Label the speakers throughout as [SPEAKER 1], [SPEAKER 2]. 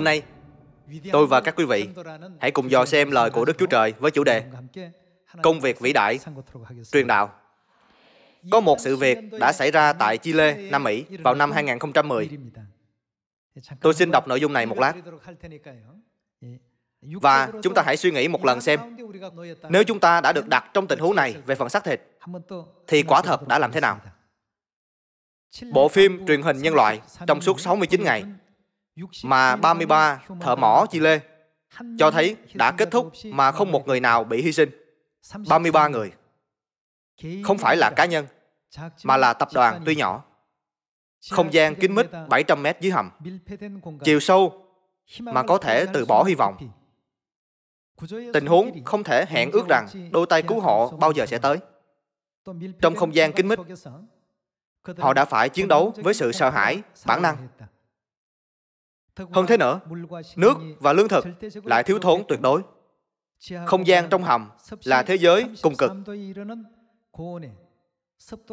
[SPEAKER 1] Hôm nay, tôi và các quý vị hãy cùng dò xem lời của Đức Chúa Trời với chủ đề Công việc vĩ đại, truyền đạo. Có một sự việc đã xảy ra tại Chile, Nam Mỹ vào năm 2010. Tôi xin đọc nội dung này một lát. Và chúng ta hãy suy nghĩ một lần xem, nếu chúng ta đã được đặt trong tình huống này về phần xác thịt, thì quả thật đã làm thế nào? Bộ phim truyền hình nhân loại trong suốt 69 ngày mà 33 thợ mỏ Chile cho thấy đã kết thúc mà không một người nào bị hy sinh. 33 người. Không phải là cá nhân, mà là tập đoàn tuy nhỏ. Không gian kín mít 700 mét dưới hầm. Chiều sâu mà có thể từ bỏ hy vọng. Tình huống không thể hẹn ước rằng đôi tay cứu hộ bao giờ sẽ tới. Trong không gian kín mít, họ đã phải chiến đấu với sự sợ hãi, bản năng hơn thế nữa, nước và lương thực lại thiếu thốn tuyệt đối. Không gian trong hầm là thế giới cùng cực.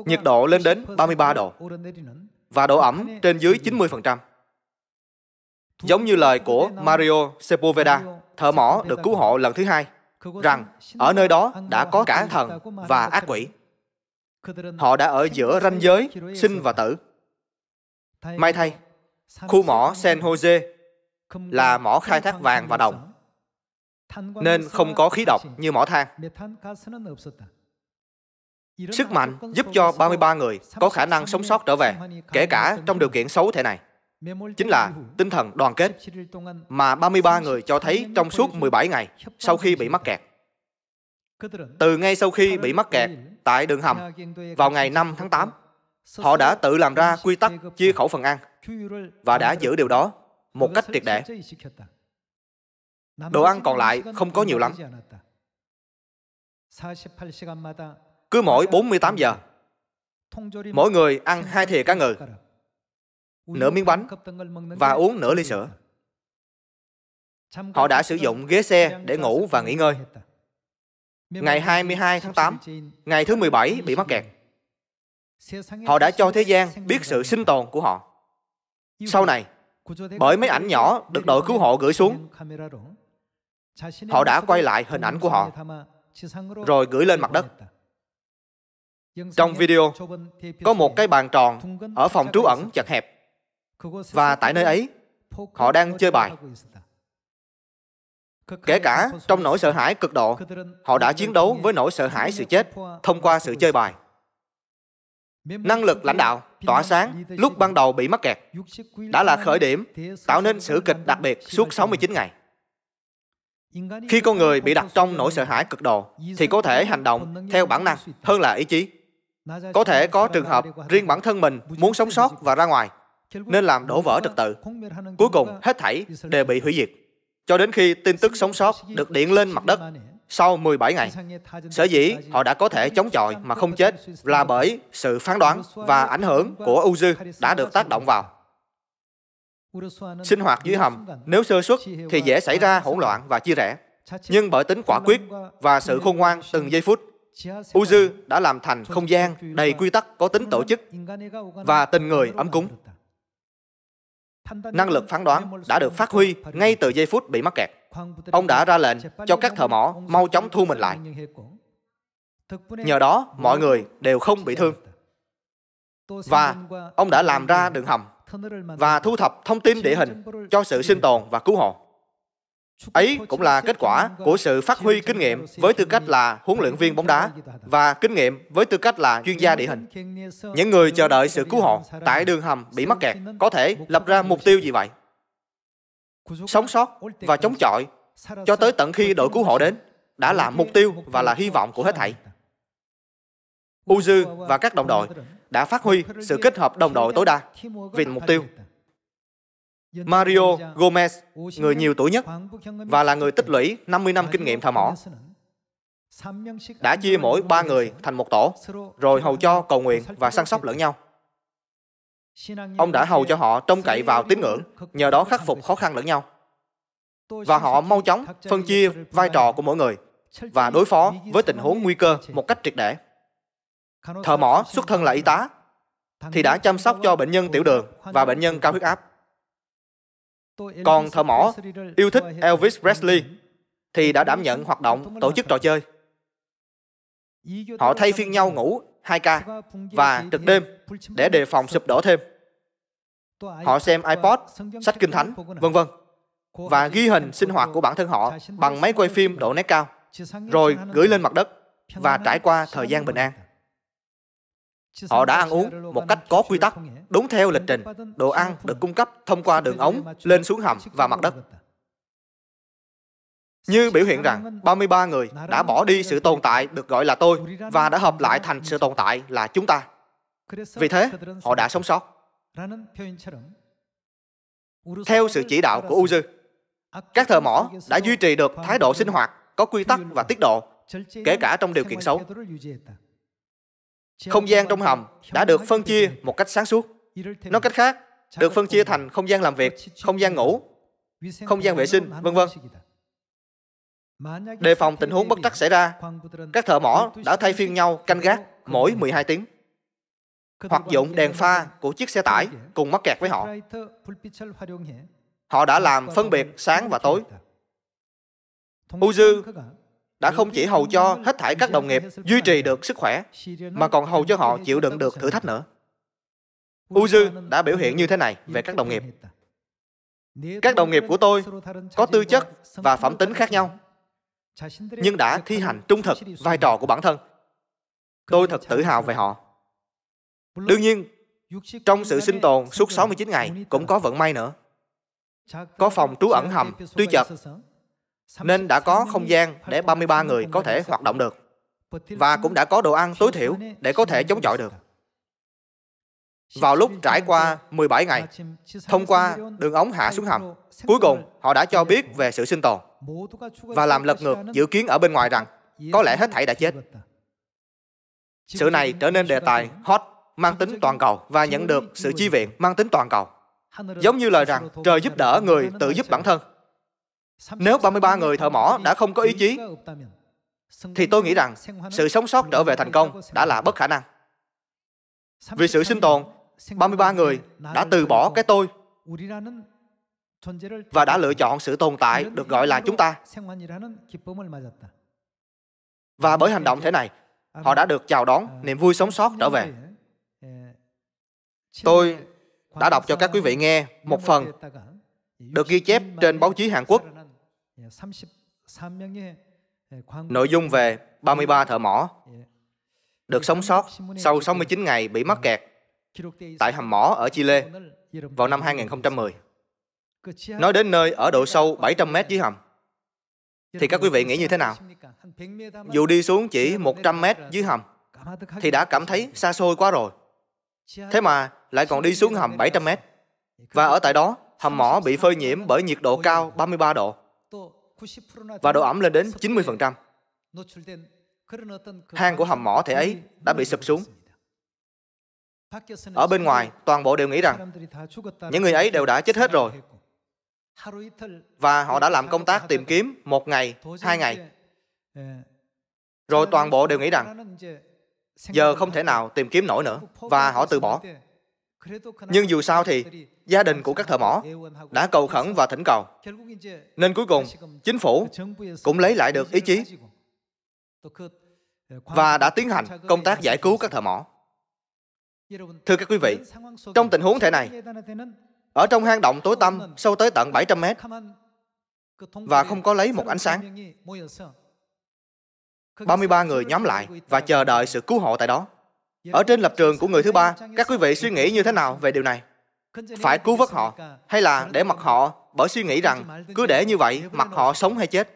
[SPEAKER 1] Nhiệt độ lên đến 33 độ và độ ẩm trên dưới 90%. Giống như lời của Mario Sepulveda, thợ mỏ được cứu hộ lần thứ hai, rằng ở nơi đó đã có cả thần và ác quỷ. Họ đã ở giữa ranh giới sinh và tử. May thay, Khu mỏ San Jose là mỏ khai thác vàng và đồng, nên không có khí độc như mỏ than. Sức mạnh giúp cho 33 người có khả năng sống sót trở về, kể cả trong điều kiện xấu thế này. Chính là tinh thần đoàn kết mà 33 người cho thấy trong suốt 17 ngày sau khi bị mắc kẹt. Từ ngay sau khi bị mắc kẹt tại đường hầm vào ngày 5 tháng 8, họ đã tự làm ra quy tắc chia khẩu phần ăn và đã giữ điều đó một cách triệt để. Đồ ăn còn lại không có nhiều lắm. Cứ mỗi 48 giờ, mỗi người ăn hai thìa cá ngừ, nửa miếng bánh và uống nửa ly sữa. Họ đã sử dụng ghế xe để ngủ và nghỉ ngơi. Ngày 22 tháng 8, ngày thứ 17 bị mắc kẹt. Họ đã cho thế gian biết sự sinh tồn của họ. Sau này, bởi mấy ảnh nhỏ được đội cứu hộ gửi xuống, họ đã quay lại hình ảnh của họ, rồi gửi lên mặt đất. Trong video, có một cái bàn tròn ở phòng trú ẩn chật hẹp, và tại nơi ấy, họ đang chơi bài. Kể cả trong nỗi sợ hãi cực độ, họ đã chiến đấu với nỗi sợ hãi sự chết thông qua sự chơi bài năng lực lãnh đạo tỏa sáng lúc ban đầu bị mắc kẹt đã là khởi điểm tạo nên sự kịch đặc biệt suốt 69 ngày. Khi con người bị đặt trong nỗi sợ hãi cực độ thì có thể hành động theo bản năng hơn là ý chí. Có thể có trường hợp riêng bản thân mình muốn sống sót và ra ngoài nên làm đổ vỡ trật tự. Cuối cùng hết thảy đều bị hủy diệt cho đến khi tin tức sống sót được điện lên mặt đất sau 17 ngày. Sở dĩ họ đã có thể chống chọi mà không chết là bởi sự phán đoán và ảnh hưởng của u đã được tác động vào. Sinh hoạt dưới hầm, nếu sơ xuất thì dễ xảy ra hỗn loạn và chia rẽ. Nhưng bởi tính quả quyết và sự khôn ngoan từng giây phút, u đã làm thành không gian đầy quy tắc có tính tổ chức và tình người ấm cúng năng lực phán đoán đã được phát huy ngay từ giây phút bị mắc kẹt. Ông đã ra lệnh cho các thợ mỏ mau chóng thu mình lại. Nhờ đó, mọi người đều không bị thương. Và ông đã làm ra đường hầm và thu thập thông tin địa hình cho sự sinh tồn và cứu hộ. Ấy cũng là kết quả của sự phát huy kinh nghiệm với tư cách là huấn luyện viên bóng đá và kinh nghiệm với tư cách là chuyên gia địa hình. Những người chờ đợi sự cứu hộ tại đường hầm bị mắc kẹt có thể lập ra mục tiêu gì vậy? Sống sót và chống chọi cho tới tận khi đội cứu hộ đến đã là mục tiêu và là hy vọng của hết thảy. Uzu và các đồng đội đã phát huy sự kết hợp đồng đội tối đa vì mục tiêu Mario Gomez, người nhiều tuổi nhất và là người tích lũy 50 năm kinh nghiệm thợ mỏ, đã chia mỗi ba người thành một tổ, rồi hầu cho cầu nguyện và săn sóc lẫn nhau. Ông đã hầu cho họ trông cậy vào tín ngưỡng, nhờ đó khắc phục khó khăn lẫn nhau. Và họ mau chóng phân chia vai trò của mỗi người và đối phó với tình huống nguy cơ một cách triệt để. Thợ mỏ xuất thân là y tá, thì đã chăm sóc cho bệnh nhân tiểu đường và bệnh nhân cao huyết áp còn thợ mỏ yêu thích Elvis Presley thì đã đảm nhận hoạt động tổ chức trò chơi. Họ thay phiên nhau ngủ 2 ca và trực đêm để đề phòng sụp đổ thêm. Họ xem iPod, sách kinh thánh, vân vân và ghi hình sinh hoạt của bản thân họ bằng máy quay phim độ nét cao rồi gửi lên mặt đất và trải qua thời gian bình an. Họ đã ăn uống một cách có quy tắc, đúng theo lịch trình. Đồ ăn được cung cấp thông qua đường ống, lên xuống hầm và mặt đất. Như biểu hiện rằng 33 người đã bỏ đi sự tồn tại được gọi là tôi và đã hợp lại thành sự tồn tại là chúng ta.
[SPEAKER 2] Vì thế, họ
[SPEAKER 1] đã sống sót. Theo sự chỉ đạo của Uzu, các thợ mỏ đã duy trì được thái độ sinh hoạt có quy tắc và tiết độ, kể cả trong điều kiện xấu. Không gian trong hầm đã được phân chia một cách sáng suốt. Nói cách khác, được phân chia thành không gian làm việc, không gian ngủ, không gian vệ sinh, vân vân. Đề phòng tình huống bất trắc xảy ra, các thợ mỏ đã thay phiên nhau canh gác mỗi 12 tiếng. Hoặc dụng đèn pha của chiếc xe tải cùng mắc kẹt với họ. Họ đã làm phân biệt sáng và tối. Uzu đã không chỉ hầu cho hết thảy các đồng nghiệp duy trì được sức khỏe, mà còn hầu cho họ chịu đựng được thử thách nữa. Uzu đã biểu hiện như thế này về các đồng nghiệp. Các đồng nghiệp của tôi có tư chất và phẩm tính khác nhau, nhưng đã thi hành trung thực vai trò của bản thân. Tôi thật tự hào về họ. Đương nhiên, trong sự sinh tồn suốt 69 ngày cũng có vận may nữa. Có phòng trú ẩn hầm, tuy chật, nên đã có không gian để 33 người có thể hoạt động được và cũng đã có đồ ăn tối thiểu để có thể chống chọi được. Vào lúc trải qua 17 ngày, thông qua đường ống hạ xuống hầm, cuối cùng họ đã cho biết về sự sinh tồn và làm lật ngược dự kiến ở bên ngoài rằng có lẽ hết thảy đã chết. Sự này trở nên đề tài hot mang tính toàn cầu và nhận được sự chi viện mang tính toàn cầu. Giống như lời rằng trời giúp đỡ người tự giúp bản thân nếu 33 người thợ mỏ đã không có ý chí, thì tôi nghĩ rằng sự sống sót trở về thành công đã là bất khả năng. Vì sự sinh tồn, 33 người đã từ bỏ cái tôi và đã lựa chọn sự tồn tại được gọi là chúng ta. Và bởi hành động thế này, họ đã được chào đón niềm vui sống sót trở về. Tôi đã đọc cho các quý vị nghe một phần được ghi chép trên báo chí Hàn Quốc Nội dung về 33 thợ mỏ được sống sót sau 69 ngày bị mắc kẹt tại hầm mỏ ở Chile vào năm 2010. Nói đến nơi ở độ sâu 700 mét dưới hầm, thì các quý vị nghĩ như thế nào? Dù đi xuống chỉ 100 mét dưới hầm, thì đã cảm thấy xa xôi quá rồi. Thế mà lại còn đi xuống hầm 700 mét. Và ở tại đó, hầm mỏ bị phơi nhiễm bởi nhiệt độ cao 33 độ và độ ẩm lên đến 90%. Hang của hầm mỏ thể ấy đã bị sụp xuống. Ở bên ngoài, toàn bộ đều nghĩ rằng những người ấy đều đã chết hết rồi. Và họ đã làm công tác tìm kiếm một ngày, hai ngày. Rồi toàn bộ đều nghĩ rằng giờ không thể nào tìm kiếm nổi nữa và họ từ bỏ nhưng dù sao thì gia đình của các thợ mỏ đã cầu khẩn và thỉnh cầu. Nên cuối cùng, chính phủ cũng lấy lại được ý chí và đã tiến hành công tác giải cứu các thợ mỏ. Thưa các quý vị,
[SPEAKER 2] trong tình huống thế này,
[SPEAKER 1] ở trong hang động tối tăm sâu tới tận 700 mét và không có lấy một ánh sáng, 33 người nhóm lại và chờ đợi sự cứu hộ tại đó ở trên lập trường của người thứ ba các quý vị suy nghĩ như thế nào về điều này phải cứu vớt họ hay là để mặc họ bởi suy nghĩ rằng cứ để như vậy mặc họ sống hay chết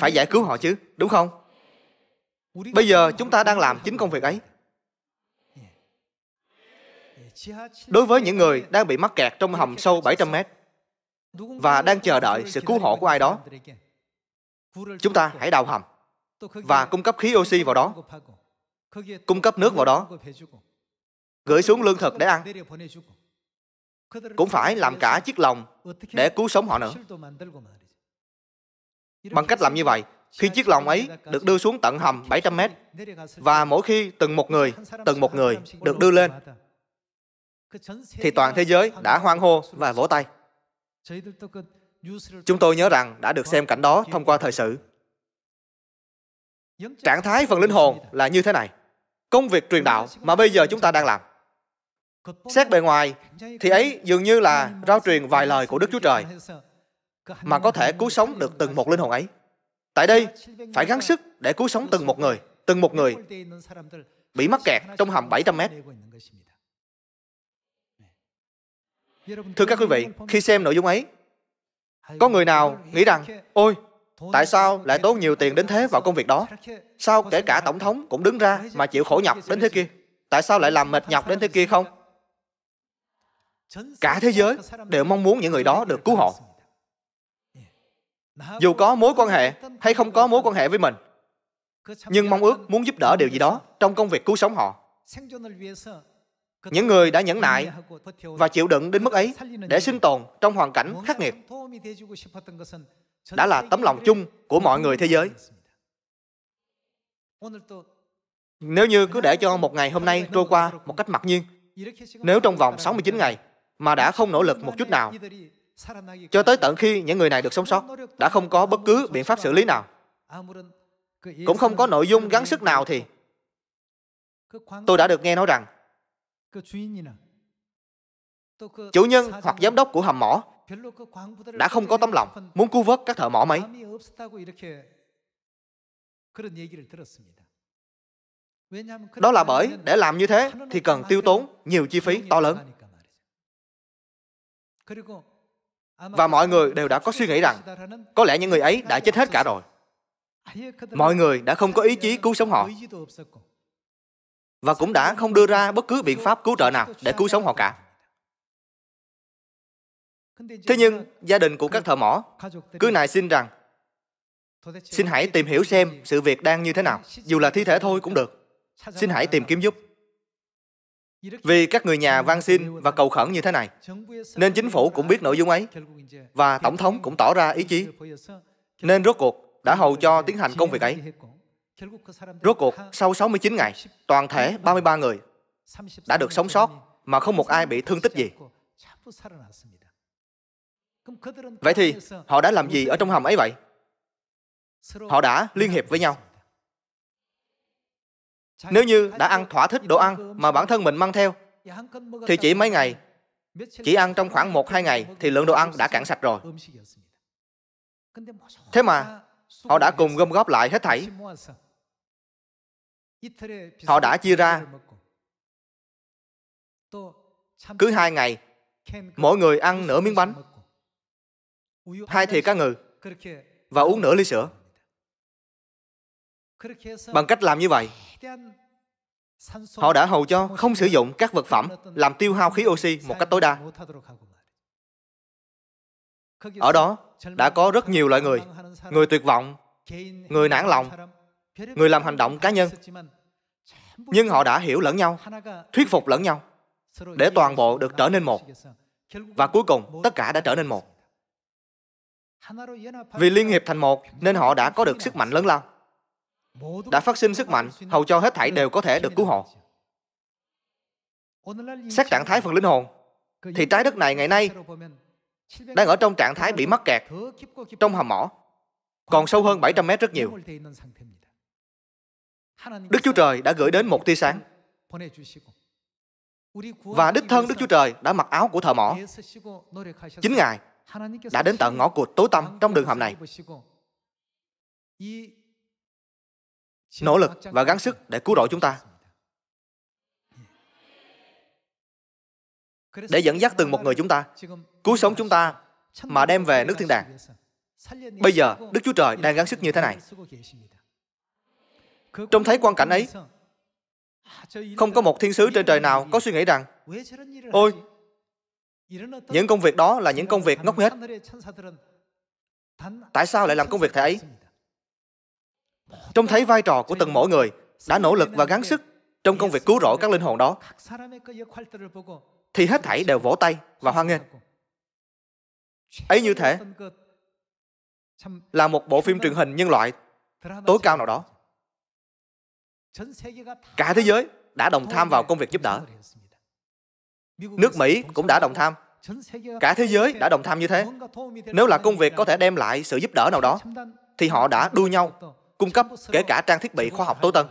[SPEAKER 1] phải giải cứu họ chứ đúng không bây giờ chúng ta đang làm chính công việc ấy đối với những người đang bị mắc kẹt trong hầm sâu 700 mét và đang chờ đợi sự cứu hộ của ai đó chúng ta hãy đào hầm và cung cấp khí oxy vào đó, cung cấp nước vào đó, gửi xuống lương thực để ăn. Cũng phải làm cả chiếc lòng để cứu sống họ nữa. Bằng cách làm như vậy, khi chiếc lòng ấy được đưa xuống tận hầm 700 mét và mỗi khi từng một người, từng một người được đưa lên, thì toàn thế giới đã hoan hô và vỗ tay. Chúng tôi nhớ rằng đã được xem cảnh đó thông qua thời sự trạng thái phần linh hồn là như thế này công việc truyền đạo mà bây giờ chúng ta đang làm xét bề ngoài thì ấy dường như là rao truyền vài lời của đức chúa trời mà có thể cứu sống được từng một linh hồn ấy tại đây phải gắng sức để cứu sống từng một người từng một người bị mắc kẹt trong hầm 700 mét. Thưa các quý vị, khi xem nội dung ấy, có người nào nghĩ rằng, ôi, Tại sao lại tốn nhiều tiền đến thế vào công việc đó? Sao kể cả tổng thống cũng đứng ra mà chịu khổ nhọc đến thế kia? Tại sao lại làm mệt nhọc đến thế kia không? Cả thế giới đều mong muốn những người đó được cứu hộ. Dù có mối quan hệ hay không có mối quan hệ với mình, nhưng mong ước muốn giúp đỡ điều gì đó trong công việc cứu sống họ. Những người đã nhẫn nại và chịu đựng đến mức ấy để sinh tồn trong hoàn cảnh khắc nghiệt đã là tấm lòng chung của mọi người thế giới nếu như cứ để cho một ngày hôm nay trôi qua một cách mặc nhiên nếu trong vòng 69 ngày mà đã không nỗ lực một chút nào cho tới tận khi những người này được sống sót đã không có bất cứ biện pháp xử lý nào cũng không có nội dung gắn sức nào thì tôi đã được nghe nói rằng
[SPEAKER 2] chủ nhân hoặc giám
[SPEAKER 1] đốc của hầm mỏ đã không có tấm lòng muốn cứu vớt các thợ mỏ máy. Đó là bởi để làm như thế thì cần tiêu tốn nhiều chi phí to lớn. Và mọi người đều đã có suy nghĩ rằng có lẽ những người ấy đã chết hết cả rồi. Mọi người đã không có ý chí cứu sống họ và cũng đã không đưa ra bất cứ biện pháp cứu trợ nào để cứu sống họ cả. Thế nhưng gia đình của các thợ mỏ cứ nài xin rằng xin hãy tìm hiểu xem sự việc đang như thế nào. Dù là thi thể thôi cũng được. Xin hãy tìm kiếm giúp. Vì các người nhà van xin và cầu khẩn như thế này, nên chính phủ cũng biết nội dung ấy và Tổng thống cũng tỏ ra ý chí. Nên rốt cuộc đã hầu cho tiến hành công việc ấy. Rốt cuộc, sau 69 ngày, toàn thể 33 người đã được sống sót mà không một ai bị thương tích gì. Vậy thì họ đã làm gì ở trong hầm ấy vậy? Họ đã liên hiệp với nhau. Nếu như đã ăn thỏa thích đồ ăn mà bản thân mình mang theo, dạ, thì chỉ mấy ngày, chỉ ăn trong khoảng 1-2 ngày thì lượng đồ ăn đã cạn sạch rồi. Thế mà, họ đã cùng gom góp lại hết thảy. Họ đã chia ra. Cứ hai ngày, mỗi người ăn nửa miếng bánh hai thìa cá ngừ và uống nửa ly sữa. Bằng cách làm như vậy, họ đã hầu cho không sử dụng các vật phẩm làm tiêu hao khí oxy một cách tối đa. Ở đó đã có rất nhiều loại người, người tuyệt vọng, người nản lòng, người làm hành động cá nhân. Nhưng họ đã hiểu lẫn nhau, thuyết phục lẫn nhau, để toàn bộ được trở nên một. Và cuối cùng, tất cả đã trở nên một. Vì liên hiệp thành một nên họ đã có được sức mạnh lớn lao. Đã phát sinh sức mạnh, hầu cho hết thảy đều có thể được cứu hộ. Xét trạng thái phần linh hồn, thì trái đất này ngày nay đang ở trong trạng thái bị mắc kẹt trong hầm mỏ, còn sâu hơn 700 mét rất nhiều. Đức Chúa Trời đã gửi đến một tia sáng. Và đích thân Đức Chúa Trời đã mặc áo của thợ mỏ.
[SPEAKER 2] Chính Ngài đã đến
[SPEAKER 1] tận ngõ cụt tối tâm trong đường hầm này. Nỗ lực và gắng sức để cứu độ chúng ta. Để dẫn dắt từng một người chúng ta, cứu sống chúng ta mà đem về nước thiên đàng. Bây giờ, Đức Chúa Trời đang gắng sức như thế này. Trong thấy quan cảnh ấy, không có một thiên sứ trên trời nào có suy nghĩ rằng Ôi, những công việc đó là những công việc ngốc nghếch. Tại sao lại làm công việc thế ấy? Trông thấy vai trò của từng mỗi người đã nỗ lực và gắng sức trong công việc cứu rỗi các linh hồn đó, thì hết thảy đều vỗ tay và hoan nghênh. Ấy như thế là một bộ phim truyền hình nhân loại tối cao nào đó. Cả thế giới đã đồng tham vào công việc giúp đỡ nước mỹ cũng đã đồng tham cả thế giới đã đồng tham như thế nếu là công việc có thể đem lại sự giúp đỡ nào đó thì họ đã đua nhau cung cấp kể cả trang thiết bị khoa học tối tân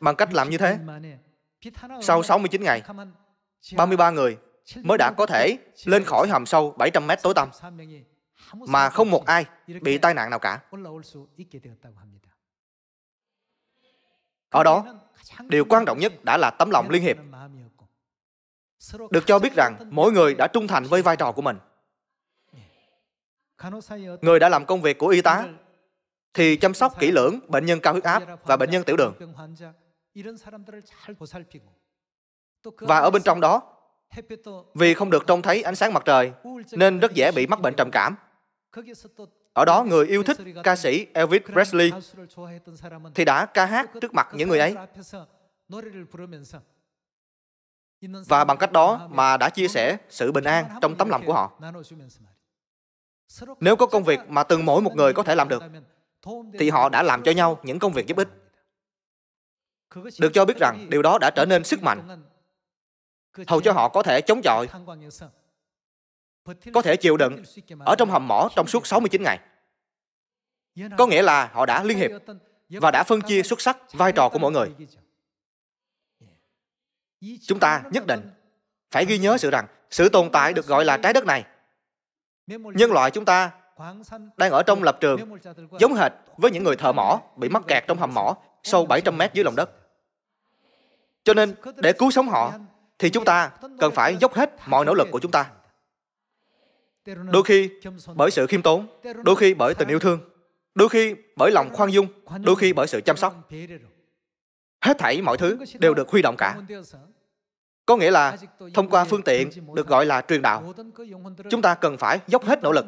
[SPEAKER 1] bằng cách làm như thế sau 69 ngày 33 người
[SPEAKER 2] mới đã có thể
[SPEAKER 1] lên khỏi hầm sâu 700 mét tối tăm mà không một ai bị tai nạn nào cả ở đó, điều quan trọng nhất đã là tấm lòng liên hiệp. Được cho biết rằng mỗi người đã trung thành với vai trò của mình. Người đã làm công việc của y tá thì chăm sóc kỹ lưỡng bệnh nhân cao huyết áp và bệnh nhân tiểu đường.
[SPEAKER 2] Và ở bên trong đó,
[SPEAKER 1] vì không được trông thấy ánh sáng mặt trời nên rất dễ bị mắc bệnh trầm cảm.
[SPEAKER 2] Ở đó người yêu thích ca sĩ Elvis Presley
[SPEAKER 1] thì đã ca hát trước mặt những người ấy. Và bằng cách đó mà đã chia sẻ sự bình an trong tấm lòng của họ. Nếu có công việc mà từng mỗi một người có thể làm được, thì họ đã làm cho nhau những công việc giúp ích. Được cho biết rằng điều đó đã trở nên sức mạnh, hầu cho họ có thể chống chọi có thể chịu đựng ở trong hầm mỏ trong suốt 69 ngày. Có nghĩa là họ đã liên hiệp và đã phân chia xuất sắc vai trò của mỗi người. Chúng ta nhất định phải ghi nhớ sự rằng sự tồn tại được gọi là trái đất này. Nhân loại chúng ta
[SPEAKER 2] đang ở trong lập trường giống
[SPEAKER 1] hệt với những người thợ mỏ bị mắc kẹt trong hầm mỏ sâu 700 mét dưới lòng đất. Cho nên, để cứu sống họ, thì chúng ta cần phải dốc hết mọi nỗ lực của chúng ta đôi khi bởi sự khiêm tốn đôi khi bởi tình yêu thương đôi khi bởi lòng khoan dung đôi khi bởi sự chăm sóc hết thảy mọi thứ đều được huy động cả có nghĩa là thông qua phương tiện được gọi là truyền đạo chúng ta cần phải dốc hết nỗ lực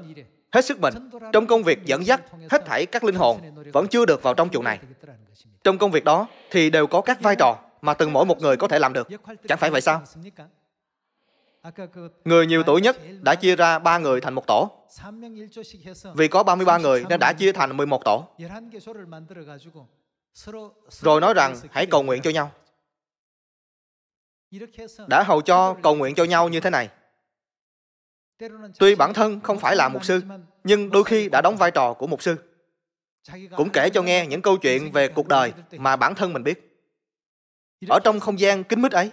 [SPEAKER 1] hết sức mình trong công việc dẫn dắt hết thảy các linh hồn vẫn chưa được vào trong trụ này trong công việc đó thì đều có các vai trò mà từng mỗi một người có thể làm được chẳng phải vậy sao Người nhiều tuổi nhất đã chia ra 3 người thành một tổ.
[SPEAKER 2] Vì có 33 người nên đã chia
[SPEAKER 1] thành 11 tổ.
[SPEAKER 2] Rồi nói rằng hãy cầu
[SPEAKER 1] nguyện cho nhau. Đã hầu cho cầu nguyện cho nhau như thế này. Tuy bản thân không phải là mục sư, nhưng đôi khi đã đóng vai trò của mục sư. Cũng kể cho nghe những câu chuyện về cuộc đời mà bản thân mình biết. Ở trong không gian kín mít ấy,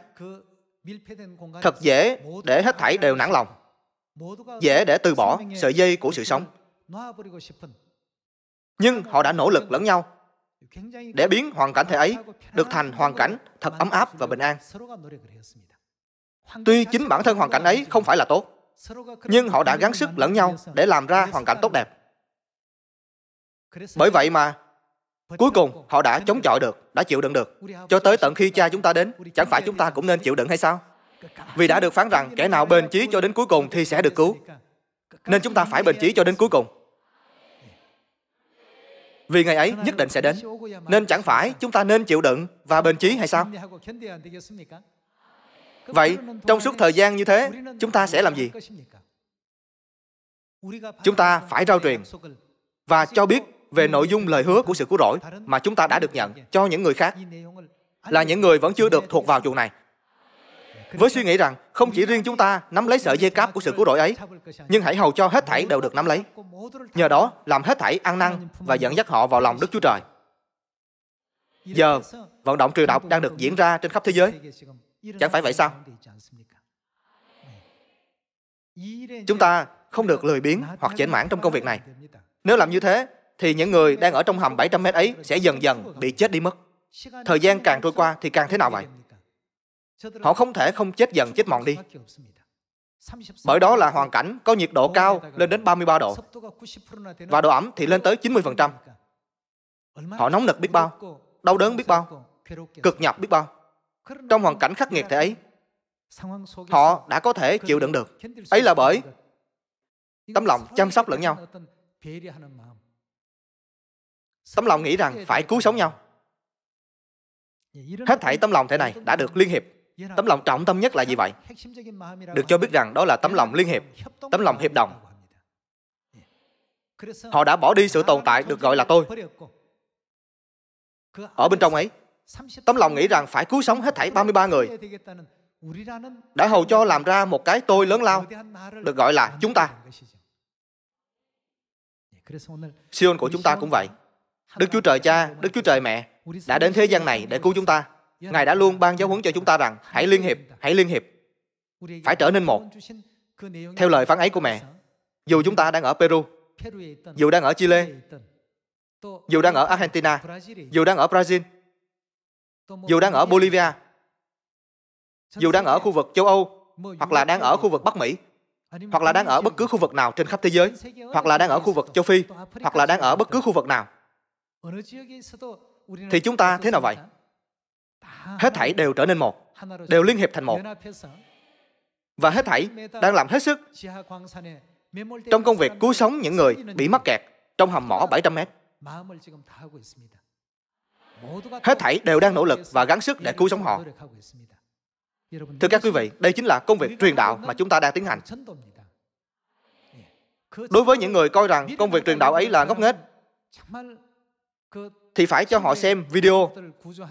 [SPEAKER 1] Thật dễ để hết thảy đều nản lòng Dễ để từ bỏ sợi dây của sự sống Nhưng họ đã nỗ lực lẫn nhau để biến hoàn cảnh thể ấy được thành hoàn cảnh thật ấm áp và bình an. Tuy chính bản thân hoàn cảnh ấy không phải là tốt, nhưng họ đã gắng sức lẫn nhau để làm ra hoàn cảnh tốt đẹp. Bởi vậy mà, Cuối cùng, họ đã chống chọi được, đã chịu đựng được. Cho tới tận khi cha chúng ta đến, chẳng phải chúng ta cũng nên chịu đựng hay sao? Vì đã được phán rằng kẻ nào bền chí cho đến cuối cùng thì sẽ được cứu. Nên chúng ta phải bền chí cho đến cuối cùng. Vì ngày ấy nhất định sẽ đến. Nên chẳng phải chúng ta nên chịu đựng và bền chí hay sao? Vậy, trong suốt thời gian như thế, chúng ta sẽ làm gì? Chúng ta phải rao truyền và cho biết về nội dung lời hứa của sự cứu rỗi mà chúng ta đã được nhận cho những người khác là những người vẫn chưa được thuộc vào chuồng này. Với suy nghĩ rằng không chỉ riêng chúng ta nắm lấy sợi dây cáp của sự cứu rỗi ấy, nhưng hãy hầu cho hết thảy đều được nắm lấy. Nhờ đó làm hết thảy ăn năn và dẫn dắt họ vào lòng Đức Chúa Trời. Giờ, vận động trừ độc đang được diễn ra trên khắp thế giới. Chẳng phải vậy sao? Chúng ta không được lười biếng hoặc chểnh mãn trong công việc này. Nếu làm như thế, thì những người đang ở trong hầm 700 mét ấy sẽ dần dần bị chết đi mất. Thời gian càng trôi qua thì càng thế nào vậy? Họ không thể không chết dần chết mòn đi. Bởi đó là hoàn cảnh có nhiệt độ cao lên đến 33 độ và độ ẩm thì lên tới 90%. Họ nóng nực biết bao, đau đớn biết bao, cực nhọc biết bao. Trong hoàn cảnh khắc nghiệt thế ấy, họ đã có thể chịu đựng được. Ấy là bởi tấm lòng chăm sóc lẫn nhau. Tấm lòng nghĩ rằng phải cứu sống nhau. Hết thảy tấm lòng thể này đã được liên hiệp. Tấm lòng trọng tâm nhất là gì vậy? Được cho biết rằng đó là tấm lòng liên hiệp, tấm lòng hiệp đồng. Họ đã bỏ đi sự tồn tại được gọi là tôi. Ở bên trong ấy, tấm lòng nghĩ rằng phải cứu sống hết thảy 33 người. Đã hầu cho làm ra một cái tôi lớn lao, được gọi là chúng ta. Sion của chúng ta cũng vậy. Đức Chúa Trời Cha, Đức Chúa Trời Mẹ đã đến thế gian này để cứu chúng ta. Ngài đã luôn ban giáo huấn cho chúng ta rằng hãy liên hiệp, hãy liên hiệp. Phải trở nên một. Theo lời phán ấy của mẹ, dù chúng ta đang ở Peru, dù đang ở Chile, dù đang ở Argentina, dù đang ở Brazil, dù đang ở Bolivia, dù đang ở khu vực châu Âu, hoặc là đang ở khu vực Bắc Mỹ, hoặc là đang ở bất cứ khu vực nào trên khắp thế giới, hoặc là đang ở khu vực châu Phi, hoặc là đang ở bất cứ khu vực nào thì chúng ta thế nào vậy? Hết thảy đều trở nên một, đều liên hiệp thành một. Và hết thảy đang làm hết sức
[SPEAKER 2] trong công việc cứu sống những người bị mắc
[SPEAKER 1] kẹt trong hầm mỏ 700 mét. Hết thảy đều đang nỗ lực và gắng sức để cứu sống họ. Thưa các quý vị, đây chính là công việc truyền đạo mà chúng ta đang tiến hành. Đối với những người coi rằng công việc truyền đạo ấy là ngốc nghếch, thì phải cho họ xem video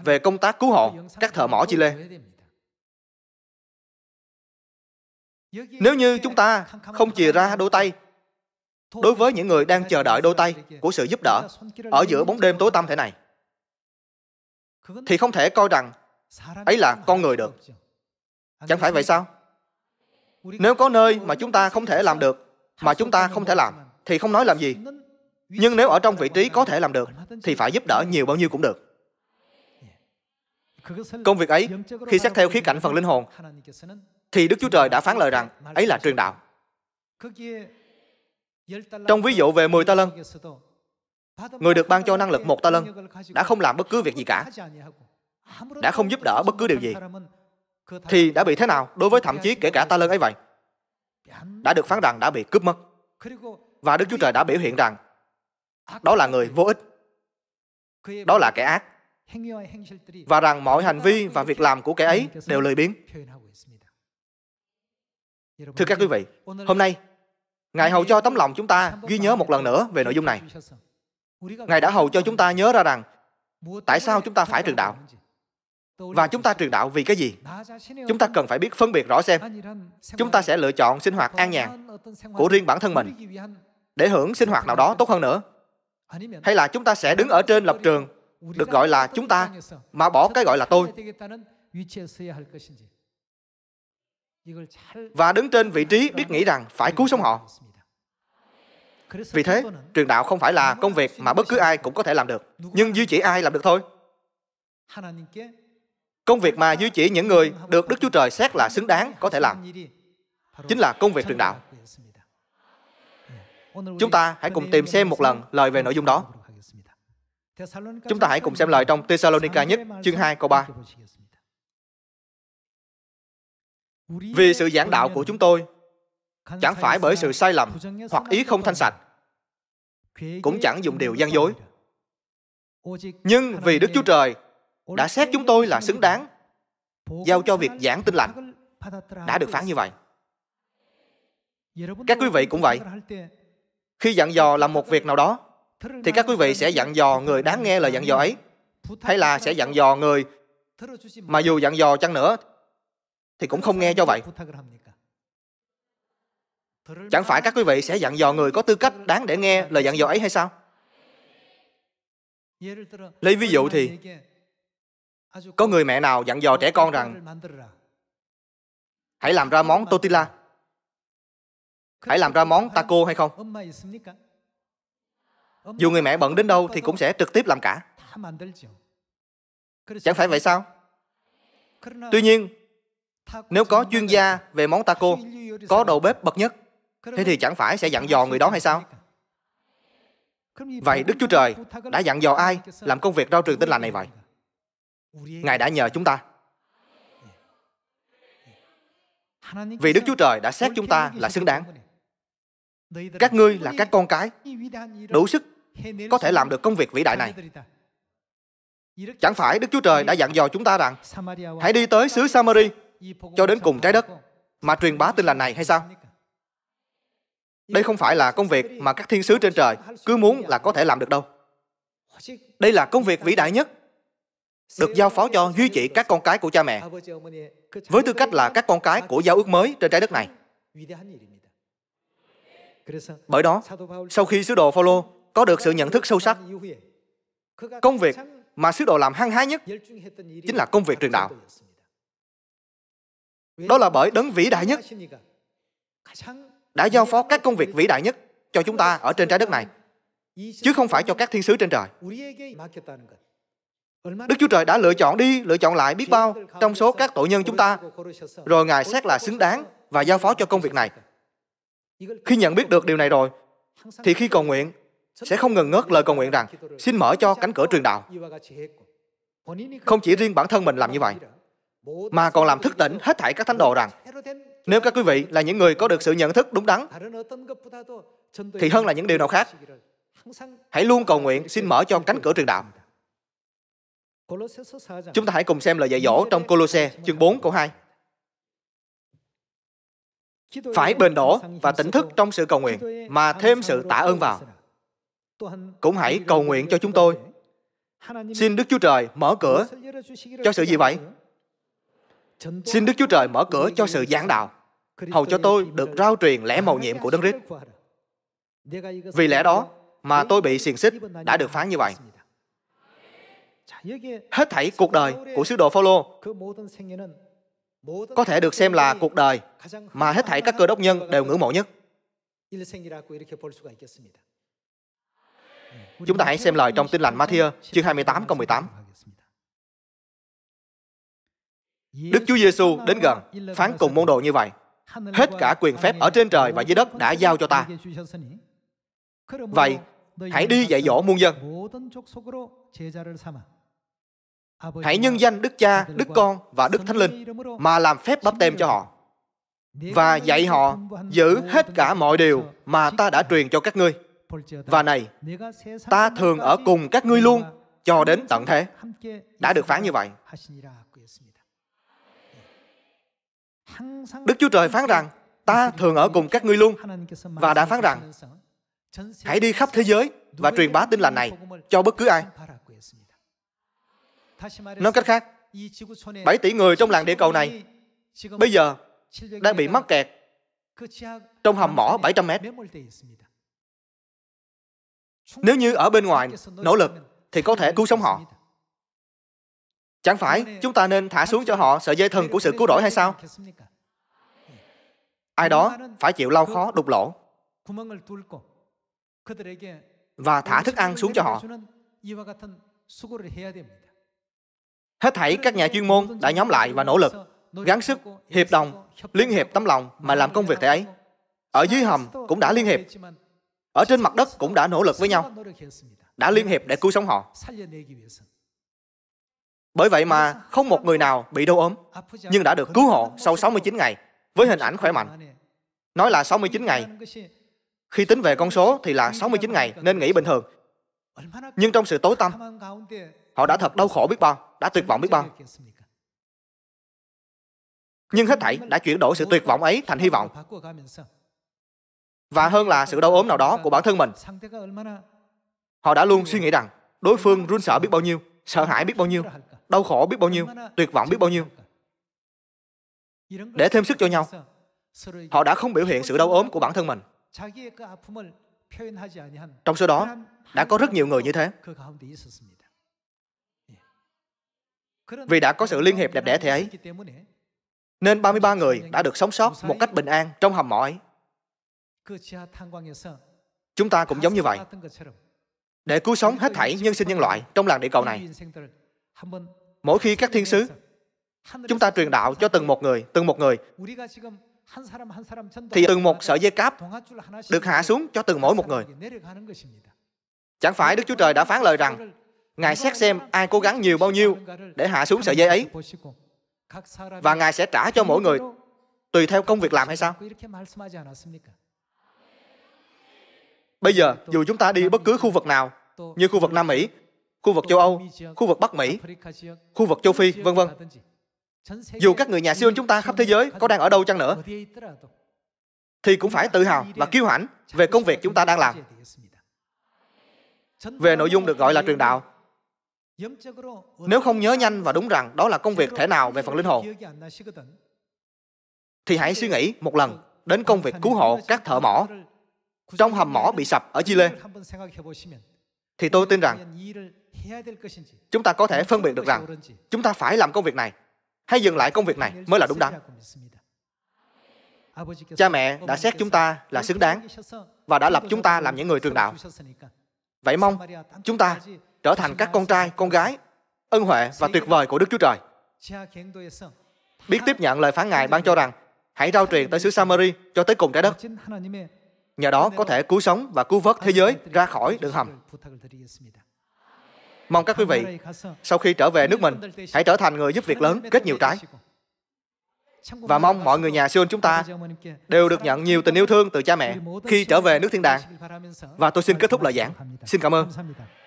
[SPEAKER 1] về công tác cứu hộ các thợ mỏ Chile. Nếu như chúng ta không chìa ra đôi tay đối với những người đang chờ đợi đôi tay của sự giúp đỡ ở giữa bóng đêm tối tăm thế này, thì không thể coi rằng ấy là con người được. Chẳng phải vậy sao? Nếu có nơi mà chúng ta không thể làm được, mà chúng ta không thể làm, thì không nói làm gì nhưng nếu ở trong vị trí có thể làm được thì phải giúp đỡ nhiều bao nhiêu cũng được
[SPEAKER 2] công việc ấy khi xét
[SPEAKER 1] theo khía cạnh phần linh hồn thì đức chúa trời đã phán lời rằng ấy là truyền đạo trong ví dụ về 10 ta lân người được ban cho năng lực một ta lân đã không làm bất cứ việc gì cả đã không giúp đỡ bất cứ điều gì thì đã bị thế nào đối với thậm chí kể cả ta lân ấy vậy đã được phán rằng đã bị cướp mất và đức chúa trời đã biểu hiện rằng đó là người vô ích đó là kẻ ác và rằng mọi hành vi và việc làm của kẻ ấy đều lười biếng thưa các quý vị hôm nay ngài hầu cho tấm lòng chúng ta ghi nhớ một lần nữa về nội dung này ngài đã hầu cho chúng ta nhớ ra rằng tại sao chúng ta phải truyền đạo và chúng ta truyền đạo vì cái gì chúng ta cần phải biết phân biệt rõ xem chúng ta sẽ lựa chọn sinh hoạt an nhàn của riêng bản thân mình để hưởng sinh hoạt nào đó tốt hơn nữa hay là chúng ta sẽ đứng ở trên lập trường được gọi là chúng ta mà bỏ cái gọi là tôi và đứng trên vị trí biết nghĩ rằng phải cứu sống họ vì thế truyền đạo không phải là công việc mà bất cứ ai cũng có thể làm được nhưng duy chỉ ai làm được thôi công việc mà duy chỉ những người được đức chúa trời xét là xứng đáng có thể làm chính là công việc truyền đạo Chúng ta hãy cùng tìm xem một lần lời về nội dung đó. Chúng ta hãy cùng xem lời trong Thessalonica nhất, chương 2, câu 3. Vì sự giảng đạo của chúng tôi chẳng phải bởi sự sai lầm hoặc ý không thanh sạch, cũng chẳng dùng điều gian dối. Nhưng vì Đức Chúa Trời đã xét chúng tôi là xứng đáng giao cho việc giảng tin lành đã được phán như vậy. Các quý vị cũng vậy khi dặn dò làm một việc nào đó thì các quý vị sẽ dặn dò người đáng nghe lời dặn dò ấy hay là sẽ dặn dò người mà dù dặn dò chăng nữa thì cũng không nghe cho vậy chẳng phải các quý vị sẽ dặn dò người có tư cách đáng để nghe lời dặn dò ấy hay sao lấy ví dụ thì có người mẹ nào dặn dò trẻ con rằng hãy làm ra món totila Hãy làm ra món taco hay không? Dù người mẹ bận đến đâu thì cũng sẽ trực tiếp làm cả. Chẳng phải vậy sao? Tuy nhiên, nếu có chuyên gia về món taco, có đầu bếp bậc nhất, thế thì chẳng phải sẽ dặn dò người đó hay sao? Vậy Đức Chúa Trời đã dặn dò ai làm công việc rao trường tinh lành này vậy? Ngài đã nhờ chúng ta. Vì Đức Chúa Trời đã xét chúng ta là xứng đáng các ngươi là các con cái đủ sức có thể làm được công việc vĩ đại này chẳng phải đức chúa trời đã dặn dò chúng ta rằng hãy đi tới xứ samari cho đến cùng trái đất mà truyền bá tin lành này hay sao đây không phải là công việc mà các thiên sứ trên trời cứ muốn là có thể làm được đâu đây là công việc vĩ đại nhất được giao phó cho duy trì các con cái của cha mẹ với tư cách là các con cái của giao ước mới trên trái đất này bởi đó, sau khi sứ đồ Phaolô có được sự nhận thức sâu sắc, công việc mà sứ đồ làm hăng hái nhất chính là công việc truyền đạo. Đó là bởi đấng vĩ đại nhất đã giao phó các công việc vĩ đại nhất cho chúng ta ở trên trái đất này, chứ không phải cho các thiên sứ trên trời. Đức Chúa Trời đã lựa chọn đi, lựa chọn lại biết bao trong số các tội nhân chúng ta, rồi Ngài xét là xứng đáng và giao phó cho công việc này. Khi nhận biết được điều này rồi, thì khi cầu nguyện, sẽ không ngừng ngớt lời cầu nguyện rằng xin mở cho cánh cửa truyền đạo. Không chỉ riêng bản thân mình làm như vậy, mà còn làm thức tỉnh hết thảy các thánh đồ rằng nếu các quý vị là những người có được sự nhận thức đúng đắn thì hơn là những điều nào khác hãy luôn cầu nguyện xin mở cho cánh cửa truyền đạo chúng ta hãy cùng xem lời dạy dỗ trong Colosse chương 4 câu 2
[SPEAKER 2] phải bền đổ
[SPEAKER 1] và tỉnh thức trong sự cầu nguyện mà thêm sự tạ ơn vào cũng hãy cầu nguyện cho chúng tôi xin đức chúa trời mở cửa cho sự gì vậy xin đức chúa trời mở cửa cho sự giảng đạo hầu cho tôi được rao truyền lẽ màu nhiệm của đấng rít vì lẽ đó mà tôi bị xiềng xích đã được phán như vậy hết thảy cuộc đời của sứ đồ Phaolô
[SPEAKER 2] có thể được xem là
[SPEAKER 1] cuộc đời mà hết thảy các cơ đốc nhân đều ngưỡng mộ nhất. Chúng ta hãy xem lời trong tin lành Matthew chương 28 câu 18. Đức Chúa Giêsu đến gần, phán cùng môn đồ như vậy. Hết cả quyền phép ở trên trời và dưới đất đã giao cho ta.
[SPEAKER 2] Vậy, hãy đi dạy dỗ muôn dân.
[SPEAKER 1] Hãy nhân danh Đức Cha, Đức Con và Đức Thánh Linh mà làm phép bắp tem cho họ và dạy họ giữ hết cả mọi điều mà ta đã truyền cho các ngươi. Và này, ta thường ở cùng các ngươi luôn cho đến tận thế. Đã được phán như vậy. Đức Chúa Trời phán rằng, ta thường ở cùng các ngươi luôn và đã phán rằng, hãy đi khắp thế giới và truyền bá tin lành này cho bất cứ ai.
[SPEAKER 2] Nói cách khác, 7 tỷ người trong làng địa cầu này bây giờ đang bị
[SPEAKER 1] mắc kẹt trong hầm mỏ 700 mét. Nếu như ở bên ngoài nỗ lực thì có thể cứu sống họ. Chẳng phải chúng ta nên thả xuống cho họ sợi dây thần của sự cứu rỗi hay sao?
[SPEAKER 2] Ai đó phải chịu lao khó
[SPEAKER 1] đục lỗ và thả thức ăn xuống cho họ. Hết thảy các nhà chuyên môn đã nhóm lại và nỗ lực, gắng sức, hiệp đồng, liên hiệp tấm lòng mà làm công việc thể ấy. Ở dưới hầm cũng đã liên hiệp. Ở trên mặt đất cũng đã nỗ lực với nhau. Đã liên hiệp để cứu sống họ. Bởi vậy mà không một người nào bị đau ốm, nhưng đã được cứu hộ sau 69 ngày với hình ảnh khỏe mạnh. Nói là 69 ngày, khi tính về con số thì là 69 ngày nên nghỉ bình thường. Nhưng trong sự tối tăm, Họ đã thật đau khổ biết bao, đã tuyệt vọng biết bao. Nhưng hết thảy đã chuyển đổi sự tuyệt vọng ấy thành hy vọng. Và hơn là sự đau ốm nào đó của bản thân mình. Họ đã luôn suy nghĩ rằng đối phương run sợ biết bao nhiêu, sợ hãi biết bao nhiêu, đau khổ biết bao nhiêu, tuyệt vọng biết bao nhiêu. Để thêm sức cho nhau, họ đã không biểu hiện sự đau ốm của bản thân mình. Trong số đó, đã có rất nhiều người như thế vì đã có sự liên hiệp đẹp đẽ thế ấy. Nên 33 người đã được sống sót một cách bình an trong hầm mỏi Chúng ta cũng giống như vậy. Để cứu sống hết thảy nhân sinh nhân loại trong làng địa cầu này, mỗi khi các thiên sứ, chúng ta truyền đạo cho từng một người, từng một người,
[SPEAKER 2] thì từng một sợi dây cáp được hạ
[SPEAKER 1] xuống cho từng mỗi một người. Chẳng phải Đức Chúa Trời đã phán lời rằng Ngài xét xem ai cố gắng nhiều bao nhiêu để hạ xuống sợi dây ấy.
[SPEAKER 2] Và Ngài sẽ trả cho mỗi người
[SPEAKER 1] tùy theo công việc làm hay sao? Bây giờ, dù chúng ta đi bất cứ khu vực nào, như khu vực Nam Mỹ, khu vực châu Âu, khu vực Bắc Mỹ, khu vực châu Phi, vân vân. Dù các người nhà siêu chúng ta khắp thế giới có đang ở đâu chăng nữa, thì cũng phải tự hào và kiêu hãnh về công việc chúng ta đang làm. Về nội dung được gọi là truyền đạo, nếu không nhớ nhanh và đúng rằng đó là công việc thể nào về phần linh hồn, thì hãy suy nghĩ một lần đến công việc cứu hộ các thợ mỏ trong hầm mỏ bị sập ở Chile. Thì tôi tin rằng chúng ta có thể phân biệt được rằng chúng ta phải làm công việc này hay dừng lại công việc này mới là đúng đắn. Cha mẹ đã xét chúng ta là xứng đáng
[SPEAKER 2] và đã lập chúng ta làm những người trường đạo. Vậy mong chúng ta
[SPEAKER 1] trở thành các con trai, con gái, ân huệ và tuyệt vời của Đức Chúa Trời. Biết tiếp nhận lời phán Ngài ban cho rằng, hãy rao truyền tới xứ Samari cho tới cùng trái đất. Nhờ đó có thể cứu sống và cứu vớt thế giới ra khỏi đường hầm. Mong các quý vị, sau khi trở về nước mình, hãy trở thành người giúp việc lớn, kết nhiều trái. Và mong mọi người nhà siêu chúng ta đều được nhận nhiều tình yêu thương từ cha mẹ khi trở về nước thiên đàng. Và tôi xin kết thúc lời giảng. Xin cảm ơn.